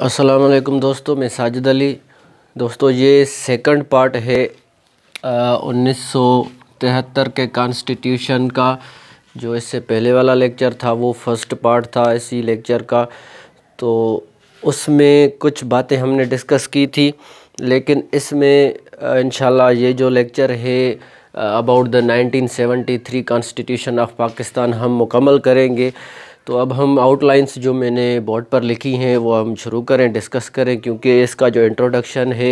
वालेकुम दोस्तों मैं साजिद अली दोस्तों ये सेकंड पार्ट है उन्नीस सौ तिहत्तर के कॉन्स्टिट्यूशन का जो इससे पहले वाला लेक्चर था वो फर्स्ट पार्ट था इसी लेक्चर का तो उसमें कुछ बातें हमने डिस्कस की थी लेकिन इसमें इन ये जो लेक्चर है about the 1973 constitution of Pakistan हम मुकम्मल करेंगे तो अब हम आउटलाइंस जो मैंने बोर्ड पर लिखी हैं वो हम शुरू करें डिस्कस करें क्योंकि इसका जो इंट्रोडक्शन है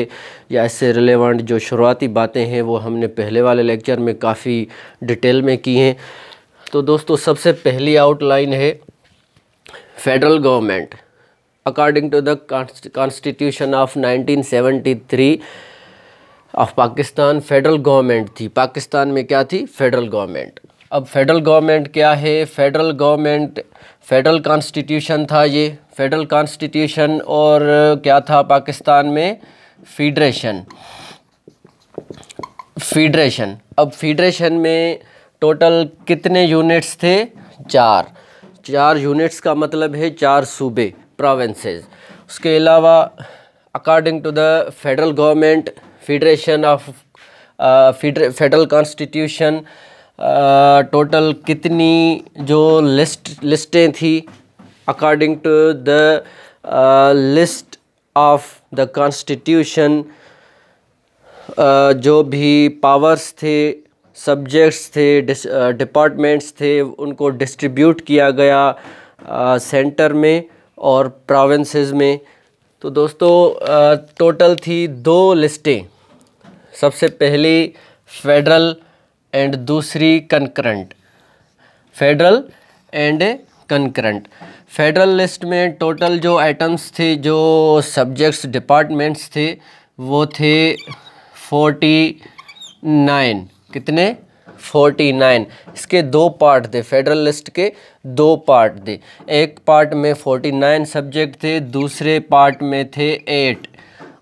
या इससे रिलेवेंट जो शुरुआती बातें हैं वो हमने पहले वाले लेक्चर में काफ़ी डिटेल में की हैं तो दोस्तों सबसे पहली आउटलाइन है federal government according to the constitution of nineteen of Pakistan federal government थी पाकिस्तान में क्या थी फेडरल गवर्नमेंट अब फेडरल गवर्नमेंट क्या है फेडरल गवर्नमेंट फेडरल कॉन्स्टिट्यूशन था ये फेडरल कॉन्स्टिट्यूशन और क्या था पाकिस्तान में फीडरेशन फीडरेशन अब फीडरेशन में टोटल कितने यूनिट्स थे चार चार यूनिट्स का मतलब है चार सूबे प्रोविंसेस उसके अलावा according to the federal government federation of federal constitution total कितनी जो लिस्ट लिस्टें थी according to the list of the constitution जो भी पावर्स थे सब्जेक्ट्स थे डिपार्टमेंट्स थे उनको डिस्ट्रीब्यूट किया गया सेंटर में और प्रोविंसेस में तो दोस्तों टोटल थी दो लिस्टें सबसे पहली फेडरल एंड दूसरी concurrent federal and concurrent federal list में टोटल जो आइटम्स थे जो सब्जेक्ट्स डिपार्टमेंट्स थे वो थे फोर्टी नाइन कितने फोर्टी नाइन इसके दो पार्ट थे फेडरल लिस्ट के दो पार्ट थे एक पार्ट में फोर्टी नाइन सब्जेक्ट थे दूसरे पार्ट में थे एट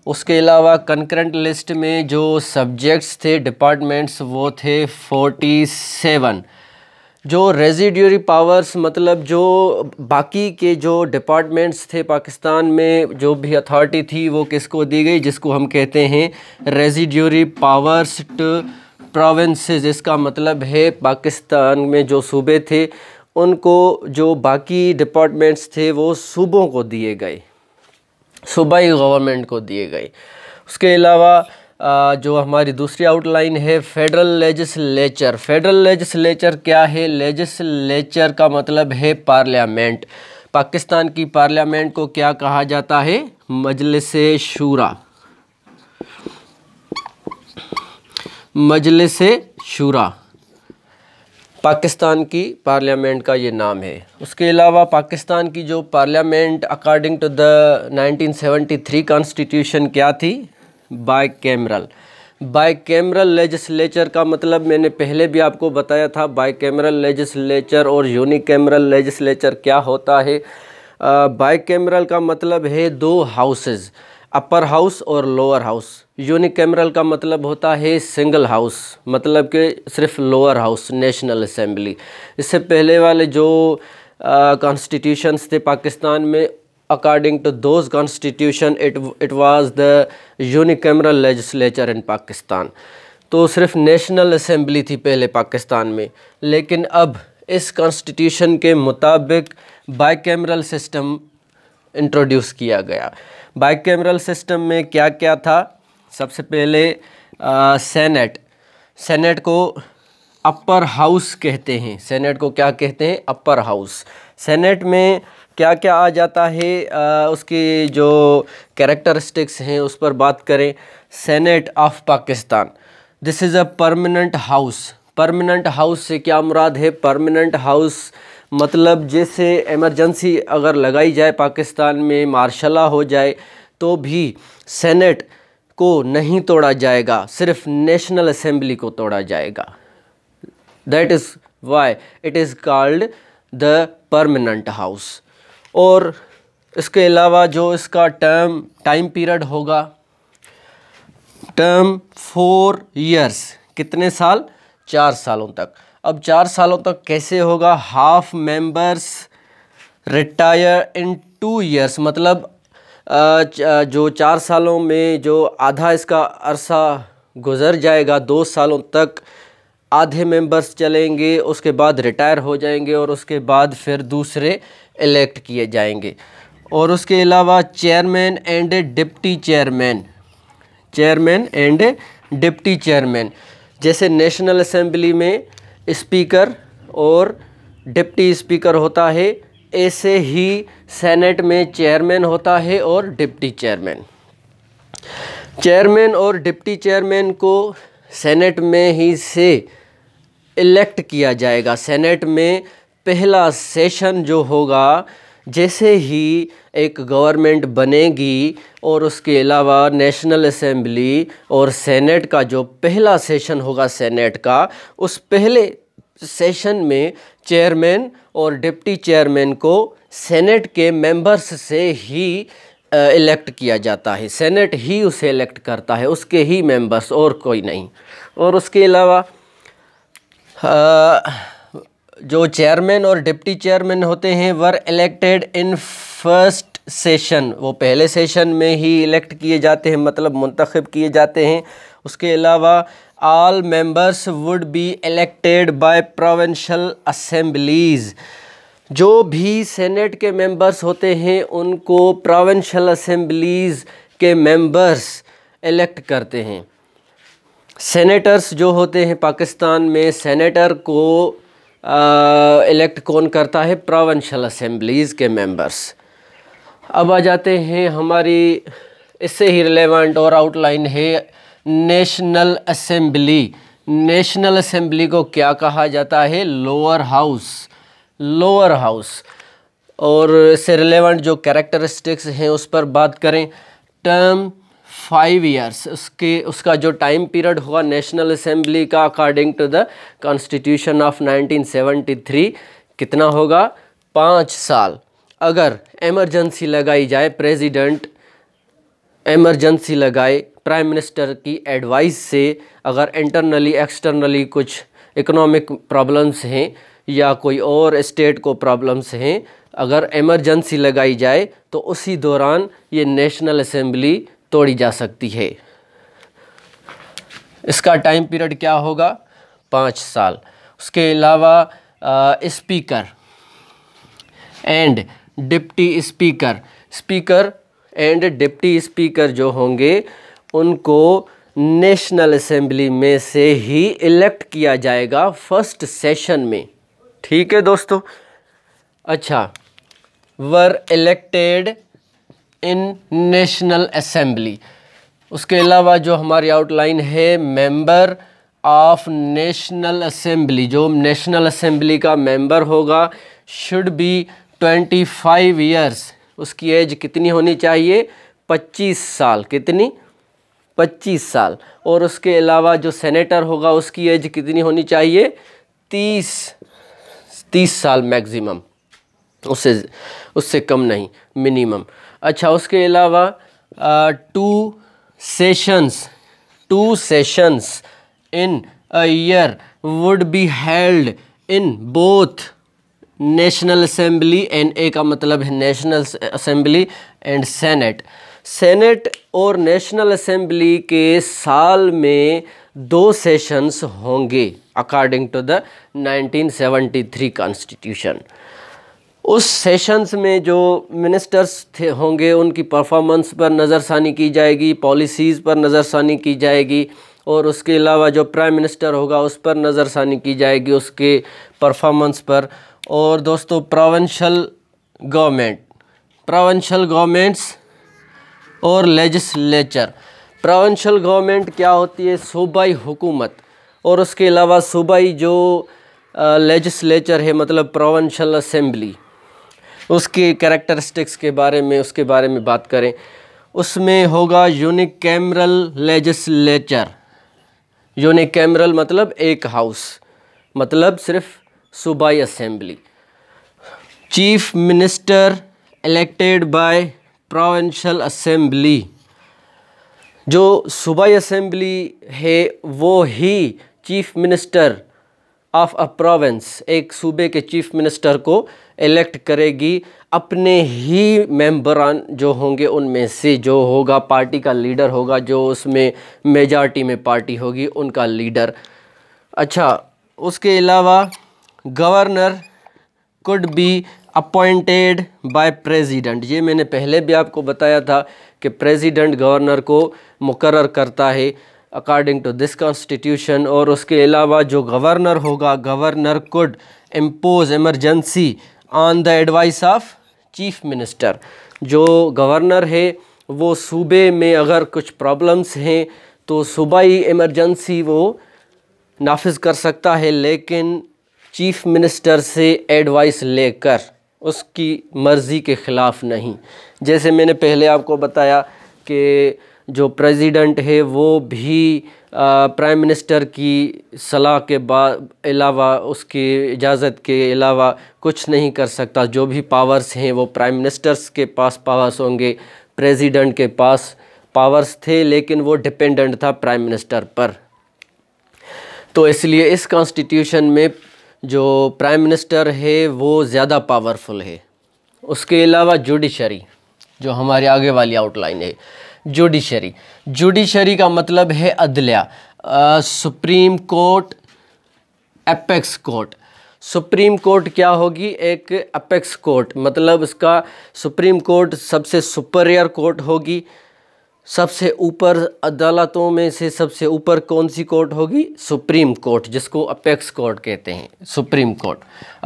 उसके अलावा कंकरेंट लिस्ट में जो सब्जेक्ट्स थे डिपार्टमेंट्स वो थे फोर्टी सेवन जो रेजिड्यूरी पावर्स मतलब जो बाकी के जो डिपार्टमेंट्स थे पाकिस्तान में जो भी अथॉरिटी थी वो किसको दी गई जिसको हम कहते हैं रेजिड्यूरी पावर्स टू प्रोविंसेस इसका मतलब है पाकिस्तान में जो सूबे थे उनको जो बाकी डिपार्टमेंट्स थे वो सूबों को दिए गए सूबाई गवर्नमेंट को दिए गए उसके अलावा जो हमारी दूसरी आउटलाइन है फेडरल लेजिस्लेचर फेडरल लेजिस्लेचर क्या है लेजिस्लेचर का मतलब है पार्लियामेंट पाकिस्तान की पार्लियामेंट को क्या कहा जाता है मजलिस शूरा मजलिस शूरा पाकिस्तान की पार्लियामेंट का ये नाम है उसके अलावा पाकिस्तान की जो parliament according to the 1973 constitution क्या थी bicameral bicameral legislature का मतलब मैंने पहले भी आपको बताया था बाई कैमरल लेजिस्लेचर और यूनिक कैमरल लेजिस्लेचर क्या होता है बाई कैमरल का मतलब है दो हाउसेज़ अपर हाउस और लोअर हाउस यूनिकैमरल का मतलब होता है सिंगल हाउस मतलब कि सिर्फ लोअर हाउस नेशनल असम्बली इससे पहले वाले जो कॉन्स्टिट्यूशंस थे पाकिस्तान में according to those constitution it it was the unicameral legislature in Pakistan तो सिर्फ नेशनल असम्बली थी पहले पाकिस्तान में लेकिन अब इस कॉन्स्टिट्यूशन के मुताबिक बाई कैमरल सिस्टम इंट्रोड्यूस किया गया बाइक कैमरल सिस्टम में क्या क्या था सबसे पहले सेनेट सेनेट को अपर हाउस कहते हैं सेनेट को क्या कहते हैं अपर हाउस सेनेट में क्या क्या आ जाता है आ, उसकी जो कैरेक्टरिस्टिक्स हैं उस पर बात करें senate of Pakistan this is a permanent house permanent house से क्या मुराद है परमानेंट हाउस मतलब जैसे एमरजेंसी अगर लगाई जाए पाकिस्तान में मार्शला हो जाए तो भी सेनेट को नहीं तोड़ा जाएगा सिर्फ नेशनल असेंबली को तोड़ा जाएगा that is why it is called the permanent house और इसके अलावा जो इसका टर्म टाइम पीरियड होगा टर्म फोर ईयर्स कितने साल चार सालों तक अब चार सालों तक कैसे होगा half members retire in two years मतलब जो चार सालों में जो आधा इसका अरसा गुज़र जाएगा दो सालों तक आधे मेंबर्स चलेंगे उसके बाद रिटायर हो जाएंगे और उसके बाद फिर दूसरे इलेक्ट किए जाएंगे और उसके अलावा chairman and deputy chairman chairman and deputy chairman जैसे नेशनल असेंबली में स्पीकर और डिप्टी स्पीकर होता है ऐसे ही सेनेट में चेयरमैन होता है और डिप्टी चेयरमैन चेयरमैन और डिप्टी चेयरमैन को सेनेट में ही से इलेक्ट किया जाएगा सेनेट में पहला सेशन जो होगा जैसे ही एक गवर्नमेंट बनेगी और उसके अलावा नेशनल असेंबली और सेनेट का जो पहला सेशन होगा सेनेट का उस पहले सेशन में चेयरमैन और डिप्टी चेयरमैन को सेनेट के मेंबर्स से ही इलेक्ट किया जाता है सेनेट ही उसे इलेक्ट करता है उसके ही मेंबर्स और कोई नहीं और उसके अलावा जो चेयरमैन और डिप्टी चेयरमैन होते हैं were elected in first session वो पहले सेशन में ही इलेक्ट किए जाते हैं मतलब मंतखब किए जाते हैं उसके अलावा all members would be elected by provincial assemblies जो भी सेनेट के मेंबर्स होते हैं उनको प्रोवेंशल असम्बलीज़ के मेंबर्स इलेक्ट करते हैं सेनेटर्स जो होते हैं पाकिस्तान में सेनेटर को इलेक्ट कौन करता है प्रोवेंशल असम्बलीज़ के मेंबर्स अब आ जाते हैं हमारी इससे ही रिलेवेंट और आउटलाइन है नेशनल असम्बली नेशनल असम्बली को क्या कहा जाता है लोअर हाउस लोअर हाउस और इससे रिलेवेंट जो कैरेक्टरिस्टिक्स हैं उस पर बात करें टर्म फाइव ईयर्स उसकी उसका जो टाइम पीरियड होगा नेशनल असेंबली का according to the constitution of 1973 कितना होगा पाँच साल अगर एमरजेंसी लगाई जाए प्रेसिडेंट एमरजेंसी लगाए प्राइम मिनिस्टर की एडवाइस से अगर इंटरनली एक्सटर्नली कुछ इकोनॉमिक प्रॉब्लम्स हैं या कोई और स्टेट को प्रॉब्लम्स हैं अगर एमरजेंसी लगाई जाए तो उसी दौरान ये नेशनल असेंबली तोड़ी जा सकती है इसका टाइम पीरियड क्या होगा पाँच साल उसके अलावा speaker and deputy speaker speaker and deputy speaker जो होंगे उनको नेशनल असेंबली में से ही इलेक्ट किया जाएगा फर्स्ट सेशन में ठीक है दोस्तों अच्छा were elected in national assembly उसके अलावा जो हमारी आउटलाइन है मेंबर ऑफ नेशनल असम्बली जो नेशनल असम्बली का मेंबर होगा शुड बी 25 इयर्स उसकी एज कितनी होनी चाहिए 25 साल कितनी 25 साल और उसके अलावा जो सेनेटर होगा उसकी एज कितनी होनी चाहिए 30 30 साल मैक्सिमम उससे उससे कम नहीं मिनिमम अच्छा उसके अलावा two sessions two sessions in year would be held in both national assembly and a का मतलब है national assembly and senate senate और नेशनल असम्बली के साल में दो सेशंस होंगे according to the 1973 seventy three constitution उस सेशंस में जो मिनिस्टर्स थे होंगे उनकी परफॉर्मेंस पर नज़रसानी की जाएगी पॉलिसीज़ पर नज़रसानी की जाएगी और उसके अलावा जो प्राइम मिनिस्टर होगा उस पर नज़रसानी की जाएगी उसके परफॉर्मेंस पर और दोस्तों प्रोवेंशल गवर्नमेंट प्रोवेंशल गवर्नमेंट्स और लेजिस्लेचर प्रोवेंशल गवर्नमेंट क्या होती है सूबाई हुकूमत और उसके अलावा सूबाई जो लेजिस्लेचर है मतलब प्रोवेंशल असेंबली उसके करेक्टरिस्टिक्स के बारे में उसके बारे में बात करें उसमें होगा unicameral legislature unicameral मतलब एक हाउस मतलब सिर्फ सूबाई assembly chief minister elected by provincial assembly जो सूबाई असेंबली है वो ही chief minister of a province एक सूबे के चीफ मिनिस्टर को इलेक्ट करेगी अपने ही मेंबरान जो होंगे उनमें से जो होगा पार्टी का लीडर होगा जो उसमें मेजॉरिटी में पार्टी होगी उनका लीडर अच्छा उसके अलावा governor could be appointed by president ये मैंने पहले भी आपको बताया था कि प्रेसिडेंट गवर्नर को मुकर करता है अकॉर्डिंग टू दिस कॉन्स्टिट्यूशन और उसके अलावा जो गवर्नर होगा governor could impose emergency on the advice of chief minister जो गवर्नर है वो सूबे में अगर कुछ प्रॉब्लम्स हैं तो सूबाई एमरजेंसी वो नाफिज कर सकता है लेकिन चीफ मिनिस्टर से एडवाइस लेकर उसकी मर्ज़ी के ख़िलाफ़ नहीं जैसे मैंने पहले आपको बताया कि जो प्रेसिडेंट है वो भी प्राइम मिनिस्टर की सलाह के बाद अलावा उसकी इजाज़त के अलावा कुछ नहीं कर सकता जो भी पावर्स हैं वो प्राइम मिनिस्टर्स के पास पावर्स होंगे प्रेसिडेंट के पास पावर्स थे लेकिन वो डिपेंडेंट था प्राइम मिनिस्टर पर तो इसलिए इस कॉन्स्टिट्यूशन में जो प्राइम मिनिस्टर है वो ज़्यादा पावरफुल है उसके अलावा जुडिशरी जो हमारे आगे वाली आउटलाइन है जुडिशरी जुडिशरी का मतलब है अदलिया supreme court apex court supreme court क्या होगी एक अपेक्स कोर्ट मतलब उसका सुप्रीम कोर्ट सबसे सुपरियर कोर्ट होगी सबसे ऊपर अदालतों में से सबसे ऊपर कौन सी कोर्ट होगी सुप्रीम कोर्ट जिसको अपेक्स कोर्ट कहते हैं सुप्रीम कोर्ट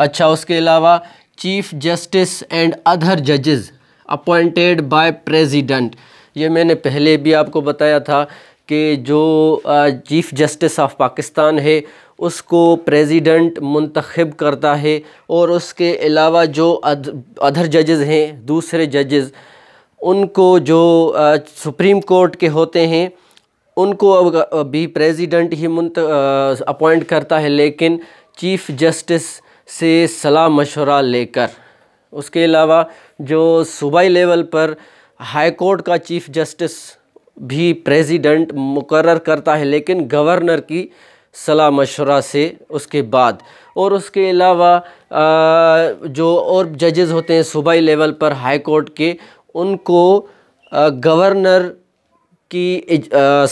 अच्छा उसके अलावा चीफ जस्टिस एंड अदर जजेस अपॉइंटेड बाय प्रेसिडेंट ये मैंने पहले भी आपको बताया था कि जो चीफ़ जस्टिस ऑफ पाकिस्तान है उसको प्रेसिडेंट मंतखब करता है और उसके अलावा जो अदर जजेस हैं दूसरे जजेस उनको जो आ, सुप्रीम कोर्ट के होते हैं उनको भी प्रेसिडेंट ही मुंत अपॉइंट करता है लेकिन चीफ़ जस्टिस से सलाह मशवरा लेकर उसके अलावा जो सूबाई लेवल पर हाई कोर्ट का चीफ जस्टिस भी प्रेसिडेंट मुकर करता है लेकिन गवर्नर की सलाह मशवरा से उसके बाद और उसके अलावा जो और जजेस होते हैं सूबाई लेवल पर हाई कोर्ट के उनको गवर्नर की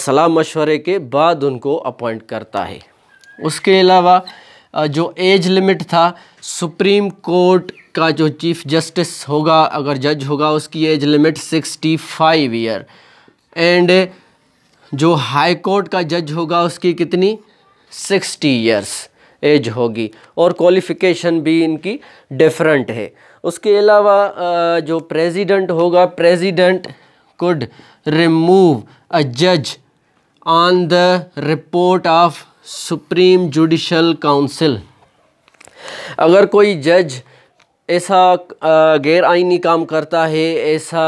सलाह मशवरे के बाद उनको अपॉइंट करता है उसके अलावा जो एज लिमिट था सुप्रीम कोर्ट का जो चीफ जस्टिस होगा अगर जज होगा उसकी age limit sixty five year and जो हाई कोर्ट का जज होगा उसकी कितनी सिक्सटी ईयर्स एज होगी और क्वालिफ़िकेशन भी इनकी डिफरेंट है उसके अलावा जो प्रेसिडेंट होगा प्रेसिडेंट कुड रिमूव अ जज on the report of supreme judicial council अगर कोई जज ऐसा गैर आइनी काम करता है ऐसा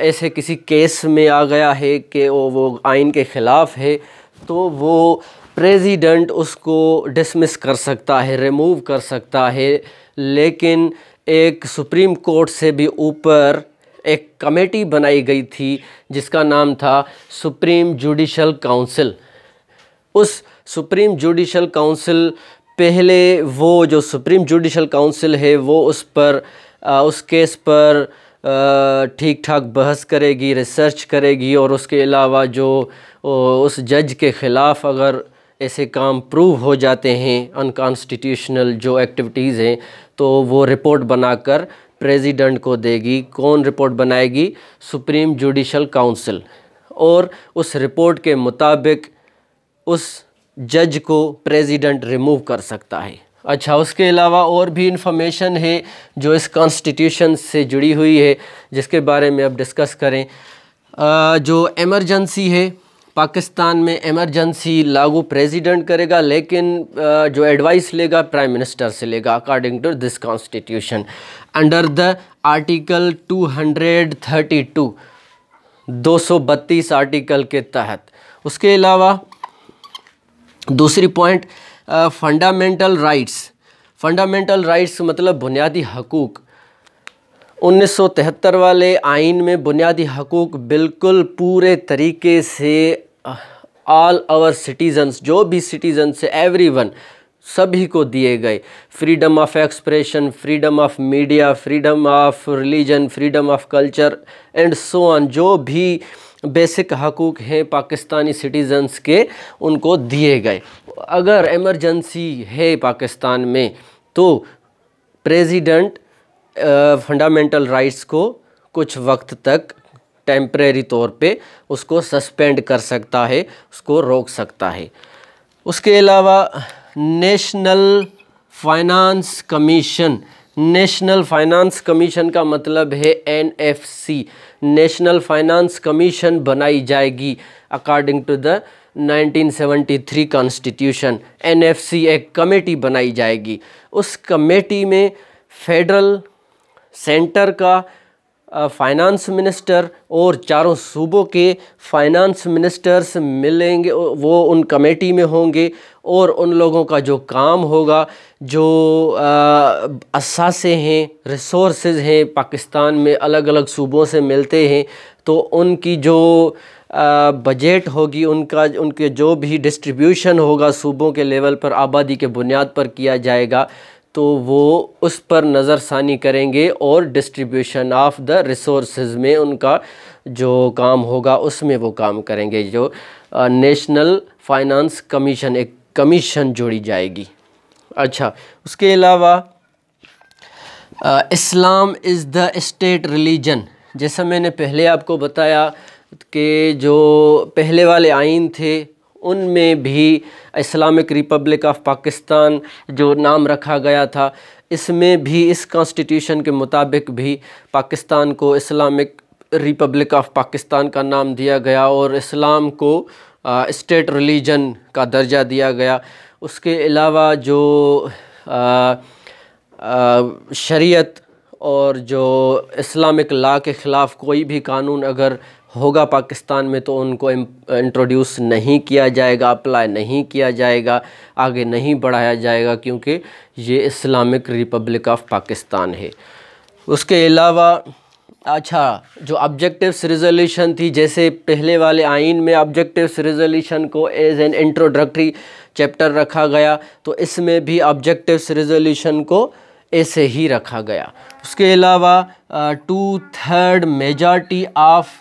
ऐसे किसी केस में आ गया है कि वो वो आइन के ख़िलाफ़ है तो वो प्रेसिडेंट उसको डिसमिस कर सकता है रिमूव कर सकता है लेकिन एक सुप्रीम कोर्ट से भी ऊपर एक कमेटी बनाई गई थी जिसका नाम था सुप्रीम जुडिशल काउंसिल उस सुप्रीम जुडिशल काउंसिल पहले वो जो सुप्रीम जुडिशल काउंसिल है वो उस पर आ, उस केस पर ठीक ठाक बहस करेगी रिसर्च करेगी और उसके अलावा जो उस जज के ख़िलाफ़ अगर ऐसे काम प्रूव हो जाते हैं अनकॉन्स्टिट्यूशनल जो एक्टिविटीज़ हैं तो वो रिपोर्ट बनाकर प्रेसिडेंट को देगी कौन रिपोर्ट बनाएगी सुप्रीम जुडिशल काउंसिल और उस रिपोर्ट के मुताबिक उस जज को प्रेसिडेंट रिमूव कर सकता है अच्छा उसके अलावा और भी इंफॉर्मेशन है जो इस कॉन्स्टिट्यूशन से जुड़ी हुई है जिसके बारे में अब डिस्कस करें आ, जो एमरजेंसी है पाकिस्तान में एमरजेंसी लागू प्रेसिडेंट करेगा लेकिन आ, जो एडवाइस लेगा प्राइम मिनिस्टर से लेगा according to this constitution under the article 232 232 article के तहत उसके अलावा दूसरी point fundamental rights fundamental rights मतलब बुनियादी हकूक़ 1973 वाले आइन में बुनियादी हकूक़ बिल्कुल पूरे तरीके से ऑल आवर सिटीजन्स जो भी सिटीजन्स है एवरी वन सभी को दिए गए freedom of expression freedom of media freedom of religion freedom of culture and so on जो भी बेसिक हकूक़ हैं पाकिस्तानी सिटीज़न्स के उनको दिए गए अगर एमरजेंसी है पाकिस्तान में तो प्रेसिडेंट फंडामेंटल राइट्स को कुछ वक्त तक टेम्प्रेरी तौर पे उसको सस्पेंड कर सकता है उसको रोक सकता है उसके अलावा national finance commission national finance commission का मतलब है एनएफसी नेशनल फाइनेंस कमीशन बनाई जाएगी according to the 1973 constitution NFC एक कमेटी बनाई जाएगी उस कमेटी में फेडरल सेंटर का फाइनेंस मिनिस्टर और चारों सूबों के फाइनेंस मिनिस्टर्स मिलेंगे वो उन कमेटी में होंगे और उन लोगों का जो काम होगा जो असासे हैं रिसोर्स हैं पाकिस्तान में अलग अलग सूबों से मिलते हैं तो उनकी जो बजट होगी उनका उनके जो भी डिस्ट्रीब्यूशन होगा सूबों के लेवल पर आबादी के बुनियाद पर किया जाएगा तो वो उस पर नज़रसानी करेंगे और डिस्ट्रीब्यूशन ऑफ द रिसोर्स में उनका जो काम होगा उसमें वो काम करेंगे जो नेशनल फाइनेंस कमीशन एक कमीशन जोड़ी जाएगी अच्छा उसके अलावा Islam is the state religion जैसा मैंने पहले आपको बताया कि जो पहले वाले आइन थे उनमें भी इस्लामिक रिपब्लिक ऑफ पाकिस्तान जो नाम रखा गया था इसमें भी इस कॉन्स्टिट्यूशन के मुताबिक भी पाकिस्तान को इस्लामिक रिपब्लिक ऑफ पाकिस्तान का नाम दिया गया और इस्लाम को स्टेट रिलीजन का दर्जा दिया गया उसके अलावा जो शरीयत और जो इस्लामिक ला के ख़िलाफ़ कोई भी कानून अगर होगा पाकिस्तान में तो उनको इंट्रोड्यूस नहीं किया जाएगा अप्लाई नहीं किया जाएगा आगे नहीं बढ़ाया जाएगा क्योंकि ये इस्लामिक रिपब्लिक ऑफ पाकिस्तान है उसके अलावा अच्छा जो ऑब्जेक्टिव्स रिजोल्यूशन थी जैसे पहले वाले आइन में ऑब्जेक्टिव्स रिजोल्यूशन को एज एन इंट्रोडक्टरी चैप्टर रखा गया तो इसमें भी ऑब्जेक्टिव्स रिजोल्यूशन को ऐसे ही रखा गया उसके अलावा two third majority of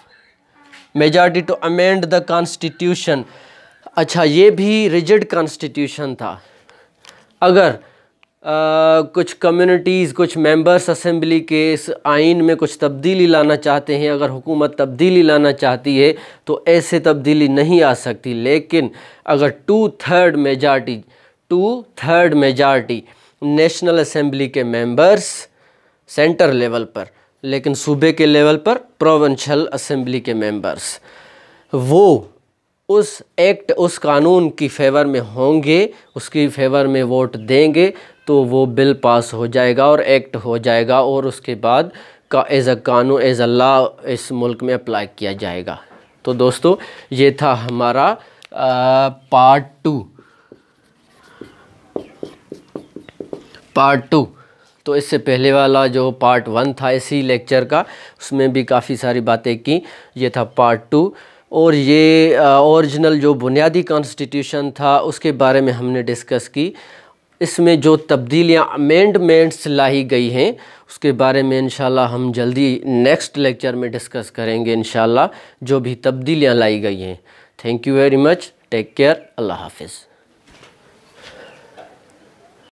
majority to amend the constitution अच्छा ये भी रिजिड कॉन्स्टिट्यूशन था अगर आ, कुछ कम्युनिटीज़ कुछ मेंबर्स असेंबली के इस आइन में कुछ तब्दीली लाना चाहते हैं अगर हुकूमत तब्दीली लाना चाहती है तो ऐसे तब्दीली नहीं आ सकती लेकिन अगर two third majority two third majority national assembly के मेंबर्स सेंटर लेवल पर लेकिन सूबे के लेवल पर प्रोवेंशल असम्बली के मेंबर्स वो उस एक्ट उस कानून की फेवर में होंगे उसकी फेवर में वोट देंगे तो वो बिल पास हो जाएगा और एक्ट हो जाएगा और उसके बाद का एज अ कानून एज अ लॉ इस मुल्क में अप्लाई किया जाएगा तो दोस्तों ये था हमारा आ, पार्ट टू पार्ट टू तो इससे पहले वाला जो पार्ट वन था इसी लेक्चर का उसमें भी काफ़ी सारी बातें की ये था पार्ट टू और ये ओरिजिनल जो बुनियादी कॉन्स्टिट्यूशन था उसके बारे में हमने डिस्कस की इसमें जो तब्दीलियाँ अमेंडमेंट्स लाई गई हैं उसके बारे में इंशाल्लाह हम जल्दी नेक्स्ट लेक्चर में डिस्कस करेंगे इंशाल्लाह जो भी तब्दीलियाँ लाई गई हैं thank you very much take care अल्लाह हाफिज़